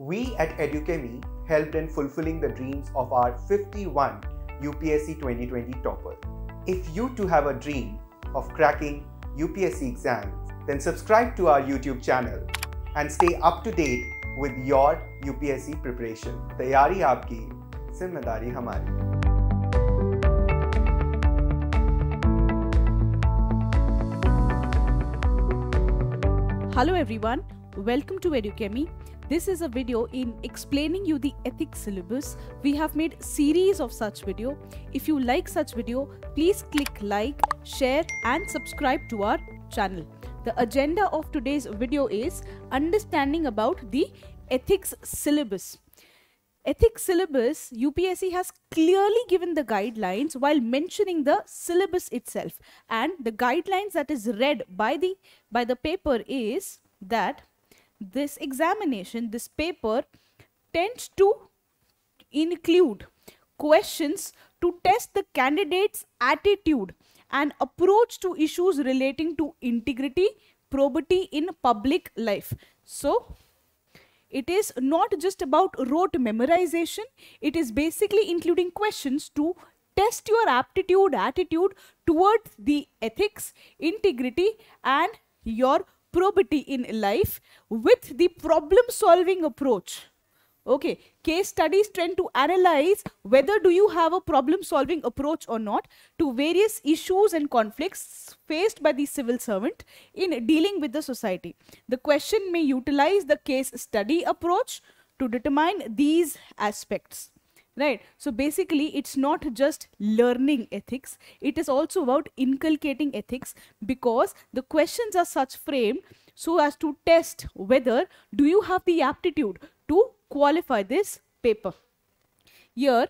We at EduChemie helped in fulfilling the dreams of our 51 UPSC 2020 topper. If you too have a dream of cracking UPSC exam, then subscribe to our YouTube channel and stay up to date with your UPSC preparation. तैयारी आपकी, जिम्मेदारी हमारी. Hello everyone, welcome to EduChemie. This is a video in explaining you the ethics syllabus. We have made series of such video. If you like such video, please click like, share and subscribe to our channel. The agenda of today's video is understanding about the ethics syllabus ethics syllabus, UPSC has clearly given the guidelines while mentioning the syllabus itself. And the guidelines that is read by the by the paper is that this examination, this paper tends to include questions to test the candidate's attitude and approach to issues relating to integrity, probity in public life. So, it is not just about rote memorization, it is basically including questions to test your aptitude, attitude towards the ethics, integrity, and your probity in life with the problem solving approach. Okay, case studies tend to analyze whether do you have a problem solving approach or not to various issues and conflicts faced by the civil servant in dealing with the society. The question may utilize the case study approach to determine these aspects right so basically it's not just learning ethics it is also about inculcating ethics because the questions are such framed so as to test whether do you have the aptitude to qualify this paper here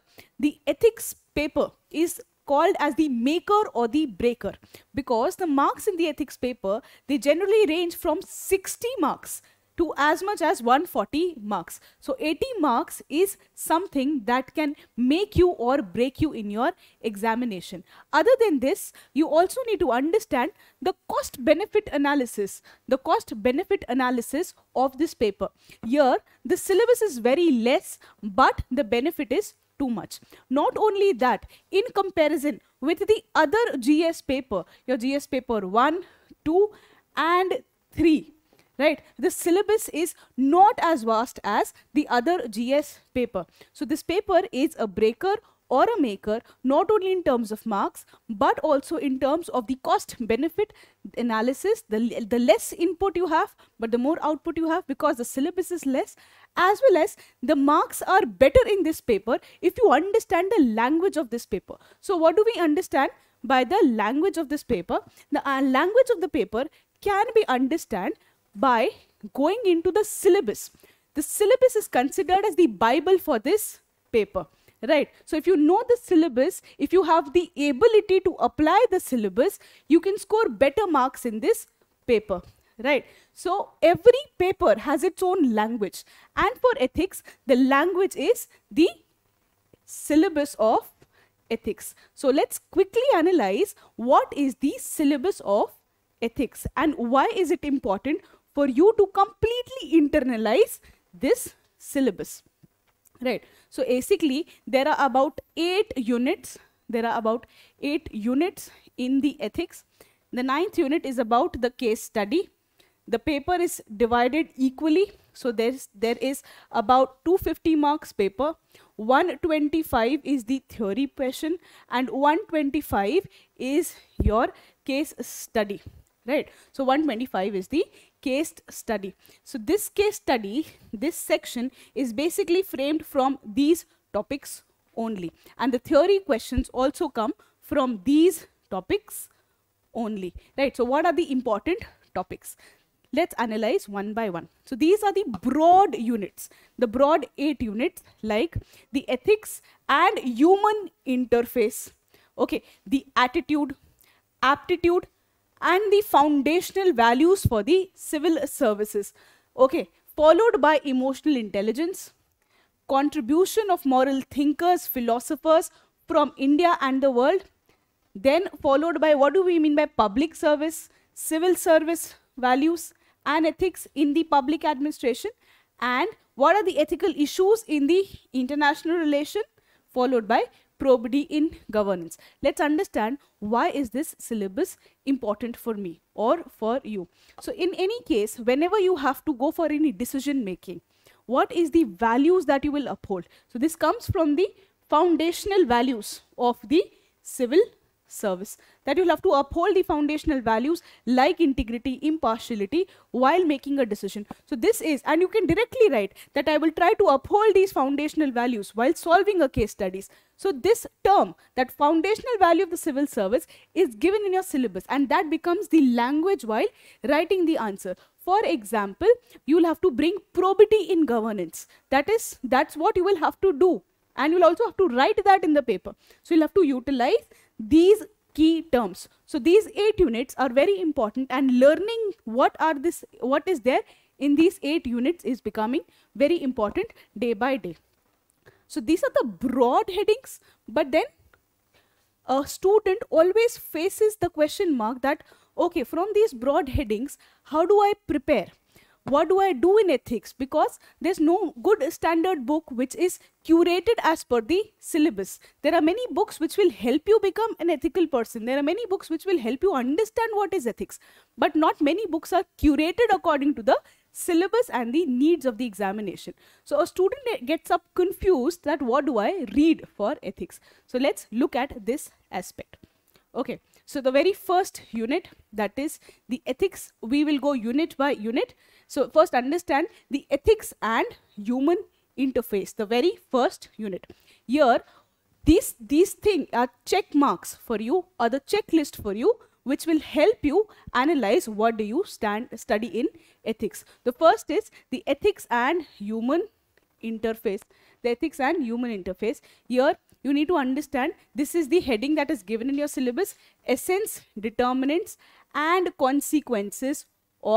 the ethics paper is called as the maker or the breaker because the marks in the ethics paper they generally range from 60 marks to as much as 140 marks. So 80 marks is something that can make you or break you in your examination. Other than this, you also need to understand the cost benefit analysis, the cost benefit analysis of this paper. Here, the syllabus is very less, but the benefit is too much. Not only that, in comparison with the other GS paper, your GS paper 1, 2 and 3, right the syllabus is not as vast as the other gs paper so this paper is a breaker or a maker not only in terms of marks but also in terms of the cost benefit analysis the, the less input you have but the more output you have because the syllabus is less as well as the marks are better in this paper if you understand the language of this paper so what do we understand by the language of this paper the uh, language of the paper can be understood by going into the syllabus. The syllabus is considered as the Bible for this paper right so if you know the syllabus if you have the ability to apply the syllabus you can score better marks in this paper right so every paper has its own language and for ethics the language is the syllabus of ethics so let's quickly analyze what is the syllabus of ethics and why is it important for you to completely internalize this syllabus. Right. So basically, there are about eight units. There are about eight units in the ethics. The ninth unit is about the case study. The paper is divided equally. So there's, there is about 250 marks paper. 125 is the theory portion and 125 is your case study right so 125 is the case study so this case study this section is basically framed from these topics only and the theory questions also come from these topics only right so what are the important topics let's analyze one by one so these are the broad units the broad eight units like the ethics and human interface okay the attitude aptitude and the foundational values for the civil services. Okay, followed by emotional intelligence, contribution of moral thinkers, philosophers from India and the world, then followed by what do we mean by public service, civil service values and ethics in the public administration and what are the ethical issues in the international relation followed by probity in governance. Let's understand why is this syllabus important for me or for you. So in any case, whenever you have to go for any decision making, what is the values that you will uphold? So this comes from the foundational values of the civil service that you'll have to uphold the foundational values like integrity impartiality while making a decision so this is and you can directly write that i will try to uphold these foundational values while solving a case studies so this term that foundational value of the civil service is given in your syllabus and that becomes the language while writing the answer for example you'll have to bring probity in governance that is that's what you will have to do and you'll also have to write that in the paper so you'll have to utilize these key terms. So these eight units are very important and learning what are this, what is there in these eight units is becoming very important day by day. So these are the broad headings, but then a student always faces the question mark that, okay, from these broad headings, how do I prepare? what do I do in ethics? Because there's no good standard book which is curated as per the syllabus. There are many books which will help you become an ethical person. There are many books which will help you understand what is ethics. But not many books are curated according to the syllabus and the needs of the examination. So a student gets up confused that what do I read for ethics. So let's look at this aspect. Okay, so the very first unit, that is the ethics, we will go unit by unit. So first understand the ethics and human interface, the very first unit. Here, these, these things are uh, check marks for you or the checklist for you which will help you analyze what do you stand study in ethics. The first is the ethics and human interface. The ethics and human interface. Here you need to understand this is the heading that is given in your syllabus essence determinants and consequences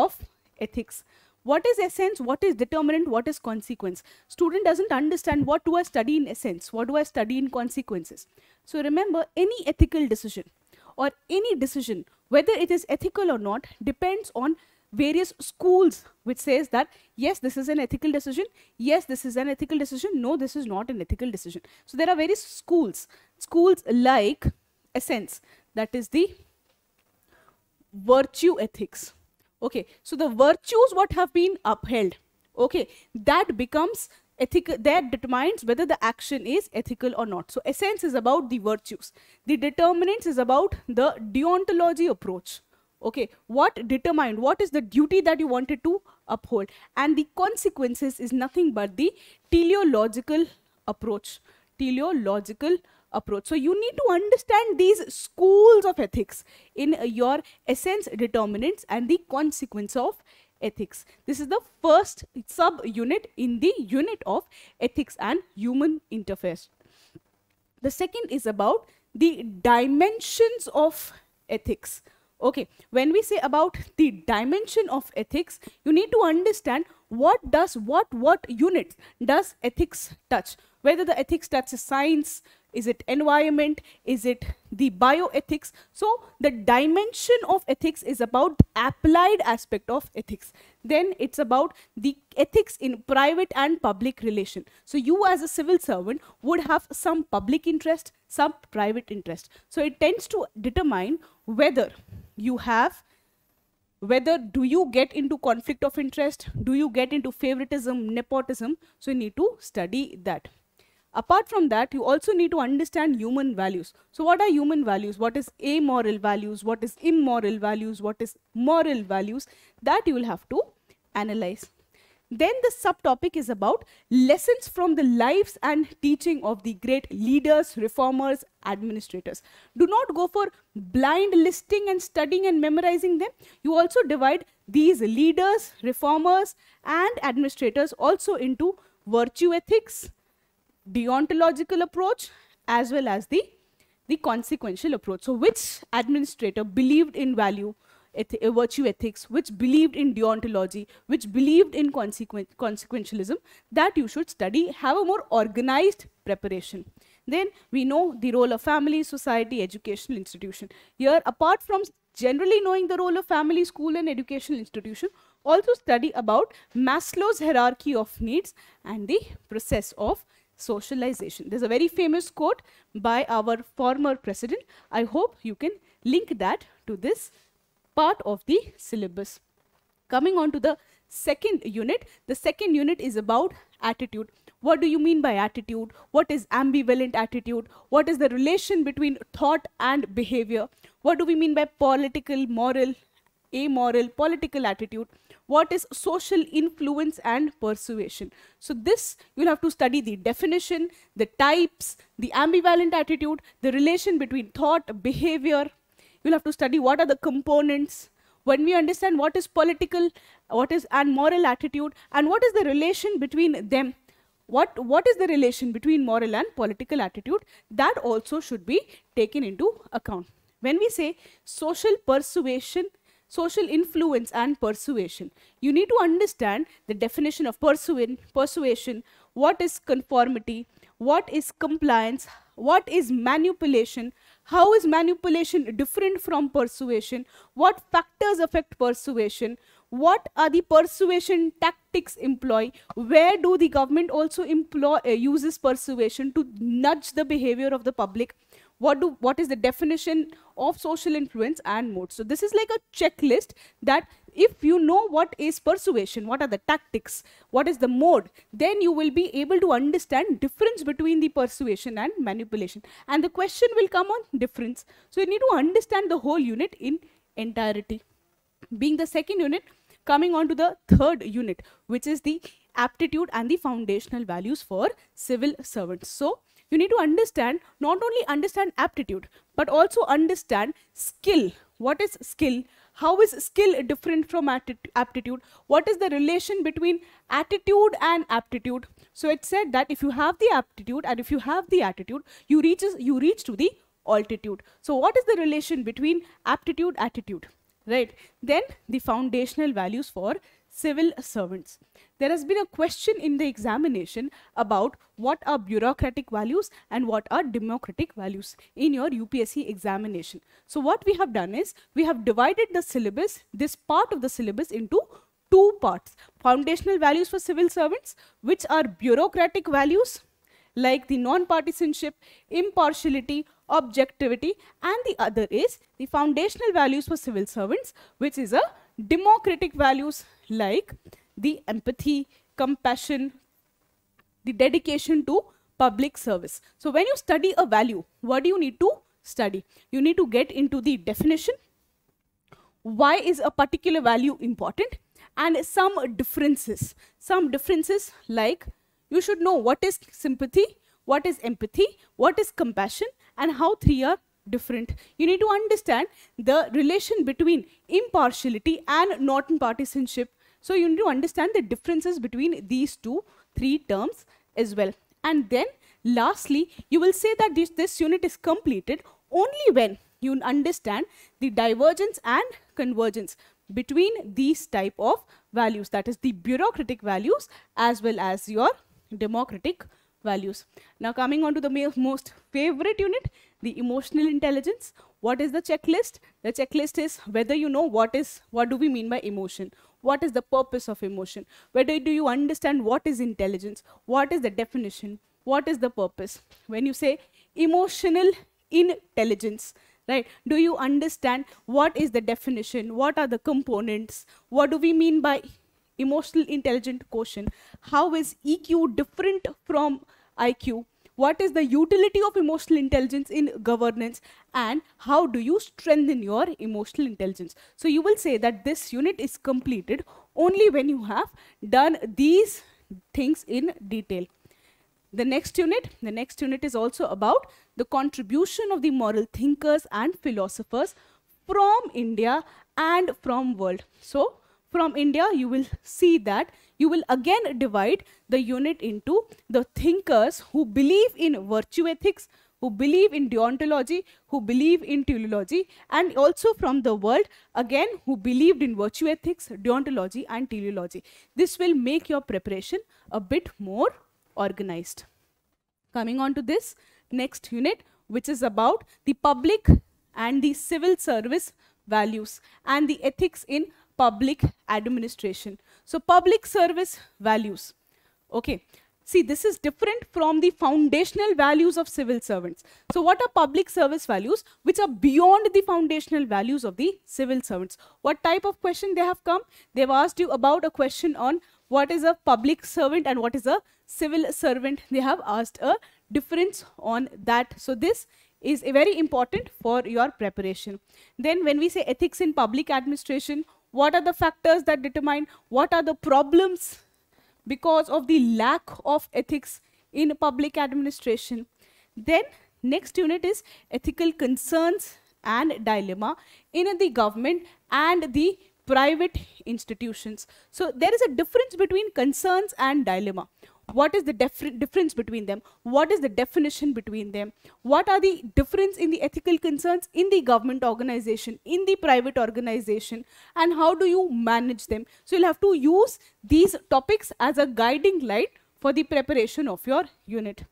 of ethics what is essence what is determinant what is consequence student doesn't understand what do i study in essence what do i study in consequences so remember any ethical decision or any decision whether it is ethical or not depends on various schools which says that yes this is an ethical decision yes this is an ethical decision no this is not an ethical decision so there are various schools schools like essence that is the virtue ethics okay so the virtues what have been upheld okay that becomes ethical that determines whether the action is ethical or not so essence is about the virtues the determinants is about the deontology approach okay what determined what is the duty that you wanted to uphold and the consequences is nothing but the teleological approach teleological approach so you need to understand these schools of ethics in your essence determinants and the consequence of ethics this is the first sub unit in the unit of ethics and human interface the second is about the dimensions of ethics okay when we say about the dimension of ethics you need to understand what does what what units does ethics touch whether the ethics touches science is it environment is it the bioethics so the dimension of ethics is about applied aspect of ethics then it's about the ethics in private and public relation so you as a civil servant would have some public interest some private interest so it tends to determine whether you have whether do you get into conflict of interest do you get into favoritism nepotism so you need to study that apart from that you also need to understand human values so what are human values what is amoral values what is immoral values what is moral values that you will have to analyze then the subtopic is about lessons from the lives and teaching of the great leaders, reformers, administrators. Do not go for blind listing and studying and memorizing them. You also divide these leaders, reformers and administrators also into virtue ethics, deontological approach as well as the, the consequential approach. So which administrator believed in value, virtue ethics, which believed in deontology, which believed in consequentialism, that you should study, have a more organized preparation. Then we know the role of family, society, educational institution. Here, apart from generally knowing the role of family, school and educational institution, also study about Maslow's hierarchy of needs and the process of socialization. There's a very famous quote by our former president. I hope you can link that to this part of the syllabus. Coming on to the second unit, the second unit is about attitude. What do you mean by attitude? What is ambivalent attitude? What is the relation between thought and behavior? What do we mean by political, moral, amoral, political attitude? What is social influence and persuasion? So this, you'll have to study the definition, the types, the ambivalent attitude, the relation between thought, behavior, you'll have to study what are the components when we understand what is political what is and moral attitude and what is the relation between them what what is the relation between moral and political attitude that also should be taken into account when we say social persuasion social influence and persuasion you need to understand the definition of persuasion what is conformity what is compliance what is manipulation how is manipulation different from persuasion? What factors affect persuasion? What are the persuasion tactics employ? Where do the government also employ, uh, uses persuasion to nudge the behavior of the public? what do what is the definition of social influence and mode so this is like a checklist that if you know what is persuasion what are the tactics what is the mode then you will be able to understand difference between the persuasion and manipulation and the question will come on difference so you need to understand the whole unit in entirety being the second unit coming on to the third unit which is the aptitude and the foundational values for civil servants so you need to understand not only understand aptitude but also understand skill what is skill how is skill different from aptitude what is the relation between attitude and aptitude so it said that if you have the aptitude and if you have the attitude you reaches you reach to the altitude so what is the relation between aptitude attitude right then the foundational values for civil servants. There has been a question in the examination about what are bureaucratic values and what are democratic values in your UPSC examination. So what we have done is we have divided the syllabus, this part of the syllabus into two parts. Foundational values for civil servants, which are bureaucratic values like the non-partisanship, impartiality, objectivity and the other is the foundational values for civil servants which is a democratic values like the empathy, compassion, the dedication to public service. So when you study a value, what do you need to study? You need to get into the definition. Why is a particular value important? And some differences. Some differences like you should know what is sympathy, what is empathy, what is compassion, and how three are different. You need to understand the relation between impartiality and non-partisanship. So you need to understand the differences between these two, three terms as well. And then lastly, you will say that this, this unit is completed only when you understand the divergence and convergence between these type of values, that is the bureaucratic values as well as your democratic values. Now coming on to the most favorite unit, the emotional intelligence what is the checklist the checklist is whether you know what is what do we mean by emotion what is the purpose of emotion whether do you understand what is intelligence what is the definition what is the purpose when you say emotional intelligence right do you understand what is the definition what are the components what do we mean by emotional intelligent quotient how is eq different from iq what is the utility of emotional intelligence in governance and how do you strengthen your emotional intelligence so you will say that this unit is completed only when you have done these things in detail the next unit the next unit is also about the contribution of the moral thinkers and philosophers from india and from world so from India, you will see that you will again divide the unit into the thinkers who believe in virtue ethics, who believe in deontology, who believe in teleology, and also from the world, again, who believed in virtue ethics, deontology, and teleology. This will make your preparation a bit more organized. Coming on to this next unit, which is about the public and the civil service values and the ethics in public administration. So public service values. Okay. See, this is different from the foundational values of civil servants. So what are public service values which are beyond the foundational values of the civil servants? What type of question they have come? They've asked you about a question on what is a public servant and what is a civil servant. They have asked a difference on that. So this is very important for your preparation. Then when we say ethics in public administration, what are the factors that determine what are the problems because of the lack of ethics in public administration? Then next unit is ethical concerns and dilemma in the government and the private institutions. So there is a difference between concerns and dilemma. What is the difference between them? What is the definition between them? What are the difference in the concerns in the government organization, in the private organization, and how do you manage them. So you'll have to use these topics as a guiding light for the preparation of your unit.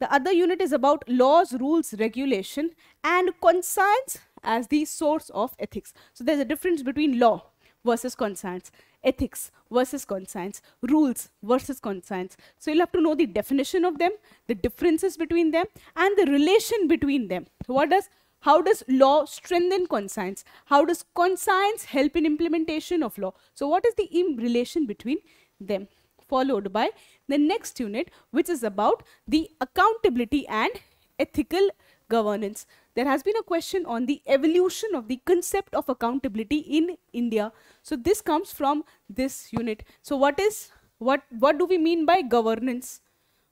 The other unit is about laws, rules, regulation, and conscience as the source of ethics. So there's a difference between law versus conscience ethics versus conscience, rules versus conscience. So you'll have to know the definition of them, the differences between them, and the relation between them. What does how does law strengthen conscience? How does conscience help in implementation of law? So what is the relation between them? Followed by the next unit, which is about the accountability and ethical governance. There has been a question on the evolution of the concept of accountability in India. So this comes from this unit. So what is what what do we mean by governance?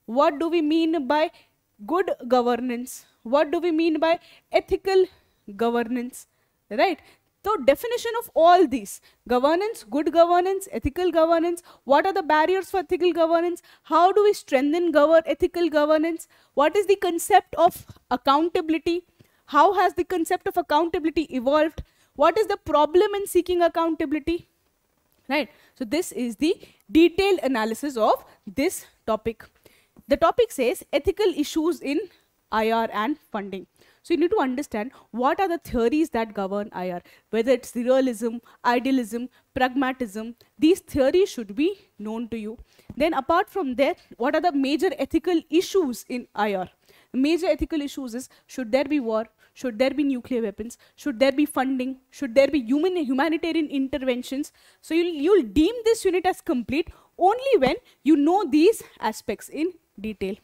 What do we mean by good governance? What do we mean by ethical governance? Right? the definition of all these governance, good governance, ethical governance, what are the barriers for ethical governance, how do we strengthen govern ethical governance, what is the concept of accountability, how has the concept of accountability evolved, what is the problem in seeking accountability, right? So this is the detailed analysis of this topic. The topic says ethical issues in IR and funding. So you need to understand what are the theories that govern IR, whether it's realism, idealism, pragmatism. These theories should be known to you. Then apart from that, what are the major ethical issues in IR? Major ethical issues is should there be war? Should there be nuclear weapons? Should there be funding? Should there be human humanitarian interventions? So you'll, you'll deem this unit as complete only when you know these aspects in detail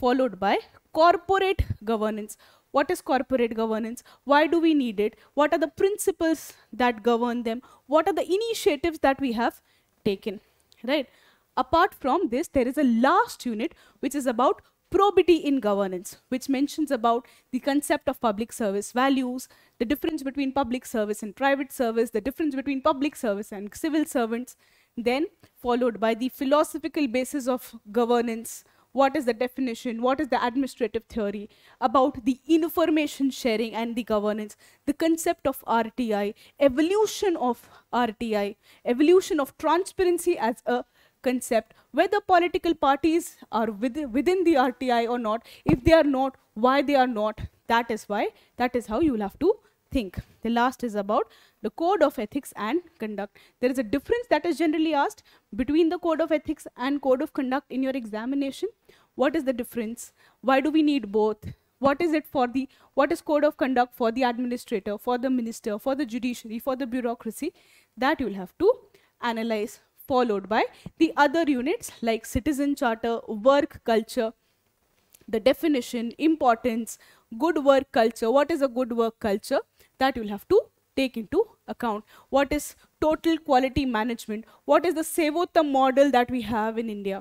followed by corporate governance what is corporate governance, why do we need it, what are the principles that govern them, what are the initiatives that we have taken, right? Apart from this, there is a last unit which is about probity in governance, which mentions about the concept of public service values, the difference between public service and private service, the difference between public service and civil servants, then followed by the philosophical basis of governance, what is the definition, what is the administrative theory, about the information sharing and the governance, the concept of RTI, evolution of RTI, evolution of transparency as a concept, whether political parties are within, within the RTI or not, if they are not, why they are not, that is why, that is how you will have to think. The last is about the code of ethics and conduct. There is a difference that is generally asked between the code of ethics and code of conduct in your examination. What is the difference? Why do we need both? What is it for the, what is code of conduct for the administrator, for the minister, for the judiciary, for the bureaucracy? That you'll have to analyze followed by the other units like citizen charter, work culture, the definition, importance, good work culture what is a good work culture that you'll have to take into account what is total quality management what is the sevota model that we have in india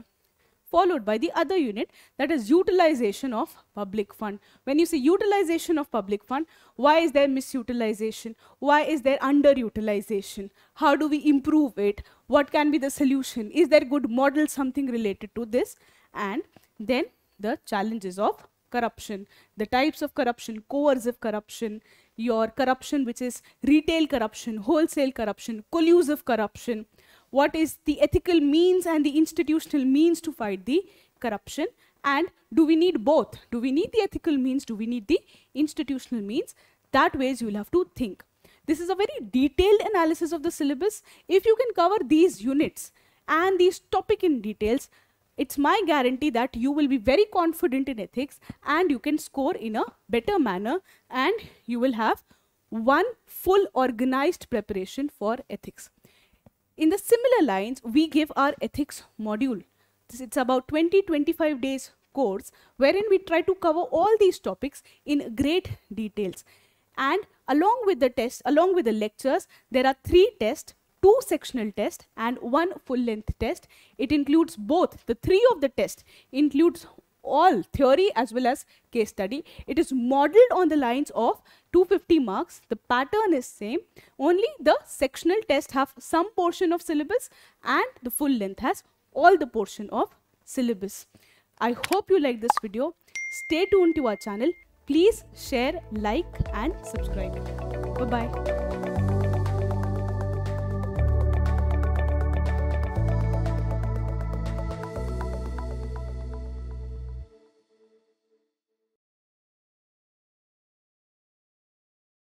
followed by the other unit that is utilization of public fund. When you say utilization of public fund, why is there misutilization? Why is there underutilization? How do we improve it? What can be the solution? Is there good model something related to this? And then the challenges of corruption, the types of corruption, coercive corruption, your corruption which is retail corruption, wholesale corruption, collusive corruption, what is the ethical means and the institutional means to fight the corruption and do we need both? Do we need the ethical means? Do we need the institutional means? That ways you will have to think. This is a very detailed analysis of the syllabus. If you can cover these units and these topic in details, it's my guarantee that you will be very confident in ethics and you can score in a better manner and you will have one full organized preparation for ethics. In the similar lines, we give our ethics module. It's about 20-25 days course wherein we try to cover all these topics in great details. And along with the test, along with the lectures, there are three tests two sectional tests and one full length test. It includes both. The three of the tests. includes all theory as well as case study. It is modeled on the lines of 250 marks. The pattern is same. Only the sectional test have some portion of syllabus and the full length has all the portion of syllabus. I hope you like this video. Stay tuned to our channel. Please share, like and subscribe. Bye-bye.